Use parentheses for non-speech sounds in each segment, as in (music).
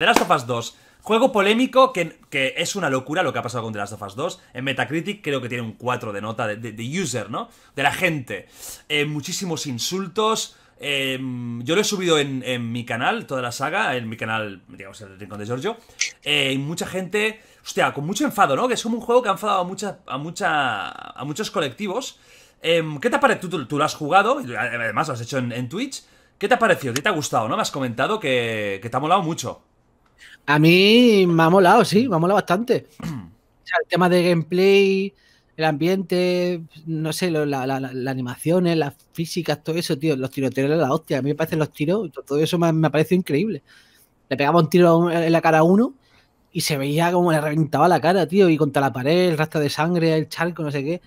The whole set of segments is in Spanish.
The Last of Us 2. Juego polémico que, es una locura lo que ha pasado con The Last of Us 2. En Metacritic creo que tiene un 4 de nota de, user, ¿no? De la gente. Eh, muchísimos insultos. Em, yo lo he subido en, mi canal, toda la saga, en mi canal, digamos, el Rincón de Giorgio. Eh, y mucha gente, hostia, con mucho enfado, ¿no? Que es como un juego que ha enfadado a, mucha, a, mucha, a muchos colectivos. Em, ¿Qué te ha parecido? tú, lo has jugado, además lo has hecho en, Twitch. ¿Qué te ha parecido? ¿Qué te ha gustado? ¿No? Me has comentado que, que te ha molado mucho. A mí me ha molado, sí, me ha molado bastante. Mm. O sea, el tema de gameplay, el ambiente, no sé, las la, animaciones, las físicas, todo eso, tío. Los tiroteos la hostia. A mí me parecen los tiros, todo eso me, ha parecido increíble. Le pegaba un tiro en la cara a uno y se veía como le reventaba la cara, tío. Y contra la pared, el rastro de sangre, el charco, no sé qué.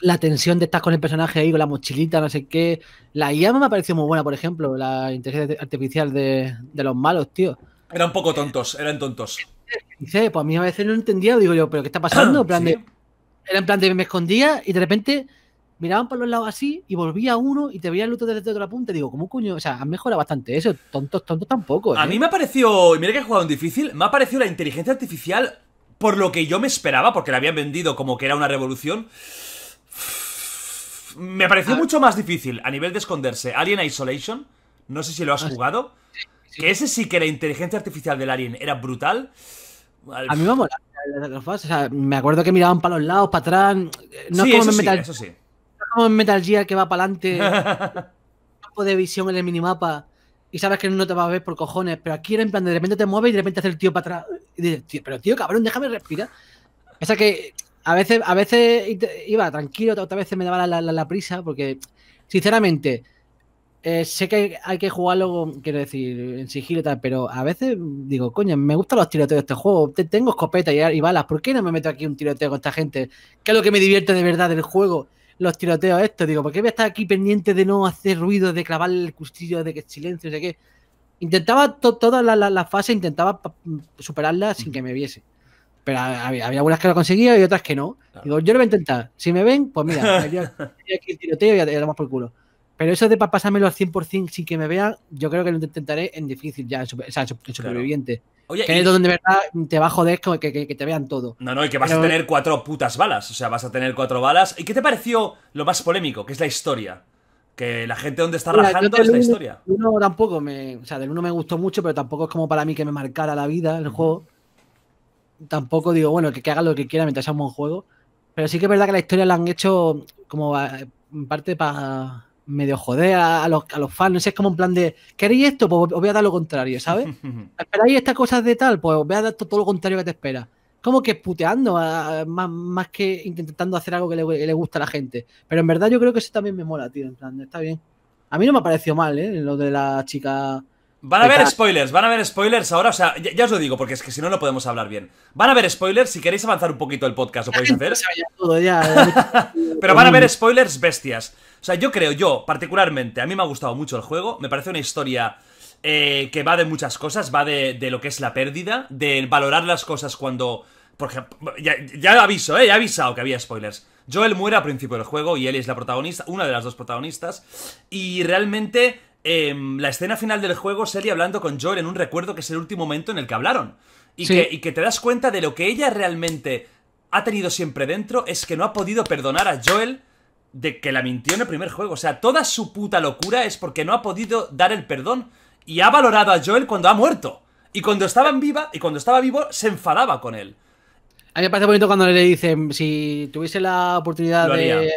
La tensión de estar con el personaje ahí, con la mochilita, no sé qué. La IA me ha parecido muy buena, por ejemplo, la inteligencia artificial de los malos, tío. Eran un poco tontos, eran tontos. Dice, pues a mí a veces no entendía, digo yo, pero ¿qué está pasando? plan (clears throat) era en plan de me escondía y de repente miraban por los lados así y volvía uno y te veía el otro desde otra punta. Digo, ¿cómo coño? O sea, han mejorado bastante eso. Tontos, tontos tampoco. A ¿eh? mí me ha parecido, y mira que he jugado en difícil, me ha parecido la inteligencia artificial por lo que yo me esperaba, porque la habían vendido como que era una revolución. Me pareció ah. mucho más difícil a nivel de esconderse. Alien Isolation, no sé si lo has ah, jugado. Que ese sí que la inteligencia artificial del Alien era brutal. A mí me mola o sea, me acuerdo que miraban para los lados, para atrás. No como en Metal como en Metal Gear que va para adelante. (laughs) poco de visión en el minimapa. Y sabes que no te vas a ver por cojones. Pero aquí era en plan de repente te mueves y de repente hace el tío para atrás. pero tío, cabrón, déjame respirar. O sea que a veces, a veces iba tranquilo, otras veces me daba la, la, la prisa. Porque, sinceramente, eh, sé que hay, que jugarlo, quiero decir, en sigilo y tal, pero a veces digo, coño, me gustan los tiroteos de este juego. Tengo escopeta y, balas. ¿Por qué no me meto aquí un tiroteo con esta gente? ¿Qué es lo que me divierte de verdad del juego? Los tiroteos Esto, Digo, ¿por qué voy a estar aquí pendiente de no hacer ruido, de clavar el cuchillo, de que silencio, de sé qué? Intentaba todas las fases, intentaba mm, superarla sin que me viese. Pero había, algunas que lo conseguía y otras que no. Digo, yo lo voy a intentar. Si me ven, pues mira, yo, aquí el tiroteo y ya, por culo. Pero eso de para pasármelo al 100% sin que me vean, yo creo que lo intentaré en difícil ya, en superviviente. que es donde de verdad te va a joder que, que, te vean todo. No, no, y que vas a tener cuatro putas balas. O sea, vas a tener cuatro balas. ¿Y qué te pareció lo más polémico, que es la historia? Que la gente donde está rajando es la historia. tampoco me. O sea, del uno me gustó mucho, pero tampoco es como para mí que me marcara la vida el juego. Tampoco digo, bueno, que, que haga lo que quiera mientras sea un buen juego. Pero sí que es verdad que la historia la han hecho como eh, en parte para medio joder a, los, a los fans. es como un plan de, ¿queréis esto? Pues os voy a dar lo contrario, ¿sabes? (laughs) ¿Esperáis estas cosas de tal? Pues os voy a dar todo lo contrario que te espera. Como que puteando, más, más, que intentando hacer algo que le, le, gusta a la gente. Pero en verdad yo creo que eso también me mola, tío. En plan, está bien. A mí no me ha parecido mal, ¿eh? Lo de la chica Van a haber spoilers, van a haber spoilers ahora, o sea, ya, os lo digo, porque es que si no, no podemos hablar bien. Van a haber spoilers, si queréis avanzar un poquito el podcast, lo podéis hacer. (laughs) (laughs) Pero van a haber spoilers bestias. O sea, yo creo, yo, particularmente, a mí me ha gustado mucho el juego, me parece una historia eh, que va de muchas cosas, va de, lo que es la pérdida, de valorar las cosas cuando... Por ejemplo, ya, aviso, eh, ya he avisado que había spoilers. Joel muere al principio del juego y él es la protagonista, una de las dos protagonistas, y realmente Em, la escena final del juego, sería hablando con Joel en un recuerdo que es el último momento en el que hablaron. Y, que, te das cuenta de lo que ella realmente ha tenido siempre dentro, es que no ha podido perdonar a Joel de que la mintió en el primer juego. O sea, toda su puta locura es porque no ha podido dar el perdón y ha valorado a Joel cuando ha muerto. Y cuando estaba en viva, y cuando estaba vivo, se enfadaba con él. A mí me parece bonito cuando le dicen, si tuviese la oportunidad de,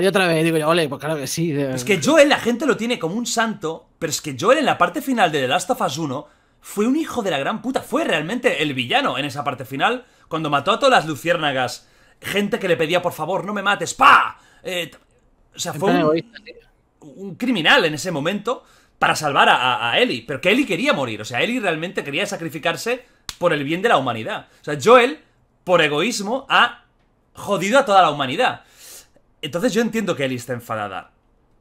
lo otra vez. Digo yo, pues claro que sí. Es que Joel, la gente lo tiene como un santo, pero es que Joel en la parte final de The Last of Us 1 fue un hijo de la gran puta. Fue realmente el villano en esa parte final, cuando mató a todas las luciérnagas. Gente que le pedía, por favor, no me mates, ¡pa! Eh, o sea, fue un, criminal en ese momento para salvar a, a Ellie. Pero que Ellie quería morir. O sea, Ellie realmente quería sacrificarse por el bien de la humanidad. O sea, Joel, por egoísmo, ha jodido a toda la humanidad. Entonces yo entiendo que Ellie está enfadada.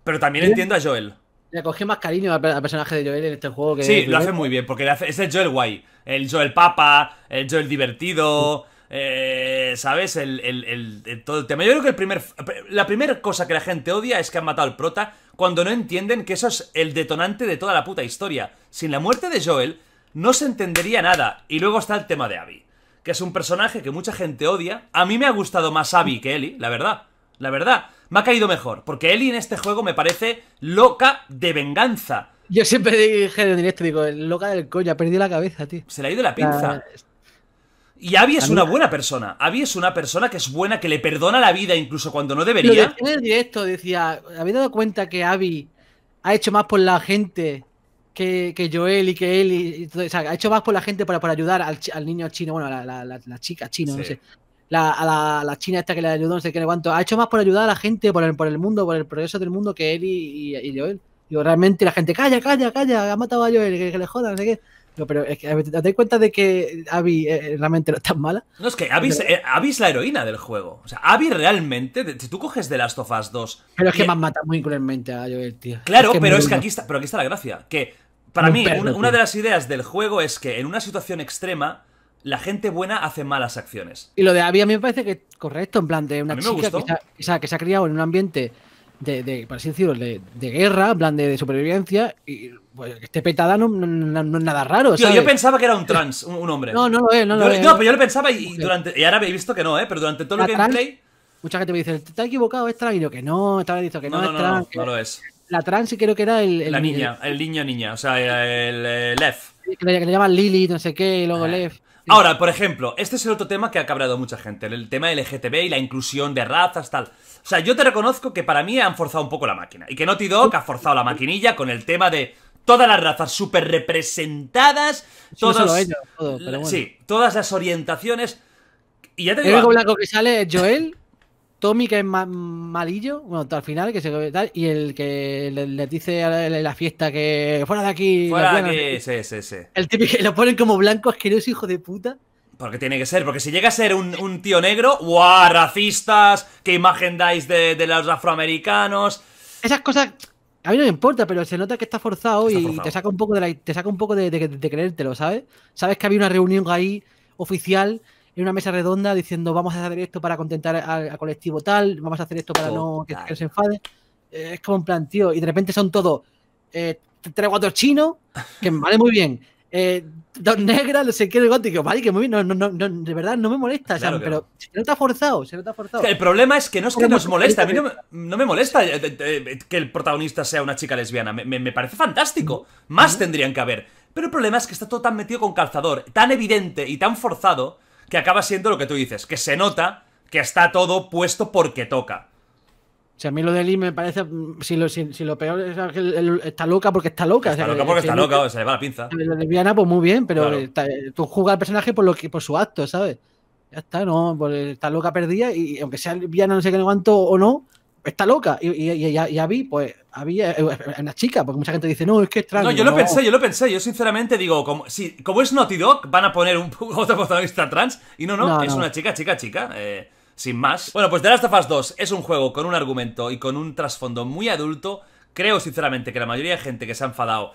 Pero también entiendo a Joel. Le cogí más cariño al, personaje de Joel en este juego que. Sí, lo hace muy bien, porque es el Joel guay. El Joel papa, el Joel divertido. Eh, ¿Sabes? El, el, el, todo el tema. Yo creo que el primer, la primera cosa que la gente odia es que han matado al prota cuando no entienden que eso es el detonante de toda la puta historia. Sin la muerte de Joel, no se entendería nada. Y luego está el tema de Abby, que es un personaje que mucha gente odia. A mí me ha gustado más Abby que Ellie, la verdad la verdad. Me ha caído mejor, porque Ellie en este juego me parece loca de venganza. Yo siempre dije en directo, digo, loca del coño, ha perdido la cabeza, tío. Se le ha ido la pinza. Ah, y Abby es una buena persona. Abby es una persona que es buena, que le perdona la vida incluso cuando no debería. en el directo decía, ¿habéis dado cuenta que Abby ha hecho más por la gente que, que Joel y que él? o sea, ha hecho más por la gente para, para ayudar al, niño chino, bueno, a la, chica chino, no sé la, a, la, China esta que le ayudó, no sé qué, no cuánto. Ha hecho más por ayudar a la gente, por el, por el mundo, por el progreso del mundo que él y, y, Joel. Digo, realmente la gente, calla, calla, calla, ha matado a Joel, que, le joda no sé qué. pero es que te das cuenta de que Abby eh, eh, realmente no es tan mala. No, es que Abby, es eh, la heroína del juego. O sea, Abby realmente, si tú coges de Last of Us 2. Pero es que, me han matado muy cruelmente a Joel, tío. Claro, pero es que aquí está, pero aquí está la gracia. Que para mí, una, de las ideas del juego es que en una situación extrema, la gente buena hace malas acciones. Y lo de Abby a mí me parece que correcto, en plan de una chica que se, ha, que, se ha, criado en un ambiente de, de de, guerra, en plan de, supervivencia, y pues, que esté petada no, es nada raro. yo pensaba que era un trans, un, hombre. No, no lo es, no lo yo, No, pero yo lo pensaba y, durante, y ahora he visto que no, ¿eh? pero durante todo el gameplay. Mucha gente me dice, ¿te has equivocado? ¿Es trans? Y yo que no, estaba diciendo que no, es trans. No, no lo es. La trans sí creo que era el. la niña, el, niño niña, o sea, el, Lef. Que le, llaman Lily, no sé qué, y luego eh. Lef. Ahora, por ejemplo, este es el otro tema que ha cabreado mucha gente, el tema LGTB y la inclusión de razas, tal. O sea, yo te reconozco que para mí han forzado un poco la máquina. Y que Naughty Dog ha forzado la maquinilla con el tema de todas las razas súper representadas. Todas, todas las orientaciones Y ya te digo. El blanco que sale Joel Tommy, que es más malillo, bueno, al final, que se tal, y el que les dice a la, fiesta que fuera de aquí. Fuera de aquí, sí, sí, sí. El típico que lo ponen como blanco es que no es hijo de puta. Porque tiene que ser, porque si llega a ser un, tío negro, ¡guau! Racistas, qué imagen dais de, los afroamericanos. Esas cosas. A mí no me importa, pero se nota que está forzado, y te saca un poco de te saca un poco de, de creértelo, ¿sabes? Sabes que había una reunión ahí oficial en una mesa redonda diciendo vamos a hacer esto para contentar al, colectivo tal, vamos a hacer esto para no que, se enfade. Eh, es como un plan, tío, y de repente son todos eh, tres cuatro chinos, que (laughs) vale muy bien. Eh, dos negras, no sé qué, el gótico, vale, que muy bien, no, no, no, de verdad no me molesta, pero se nota forzado, se nota forzado. El problema es que no es que nos molesta, a mí no, me molesta eh, que el protagonista sea una chica lesbiana, me, parece fantástico, mm. más mm. tendrían que haber. Pero el problema es que está todo tan metido con calzador, tan evidente y tan forzado, que acaba siendo lo que tú dices, que se nota que está todo puesto porque toca. O a mí lo de Lee me parece. Mm, si lo, peor es que está loca porque está loca. Está loca porque está loca, se le va la pinza. Lo Viana, pues muy bien, pero eh, eh, tú juegas al personaje por, lo que, por su acto, ¿sabes? Ya está, no, está loca perdida y aunque sea Viana no sé qué, no aguanto o no, está loca. Y, ya pues, Abby es eh, eh, una chica, porque mucha gente dice, no, es que es trans. No, yo lo pensé, yo lo pensé. Yo sinceramente digo, como, si, como es Naughty Dog, van a poner un, (laughs) otro protagonista trans. Y no, no, es una chica, chica, chica. Eh, sin más. Bueno, pues The Last of Us 2 es un juego con un argumento y con un trasfondo muy adulto. Creo sinceramente que la mayoría de gente que se ha enfadado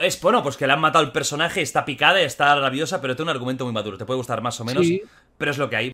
es bueno, pues que le han matado al personaje, está picada, está rabiosa, pero tiene un argumento muy maduro. Te puede gustar más o menos, pero es lo que hay.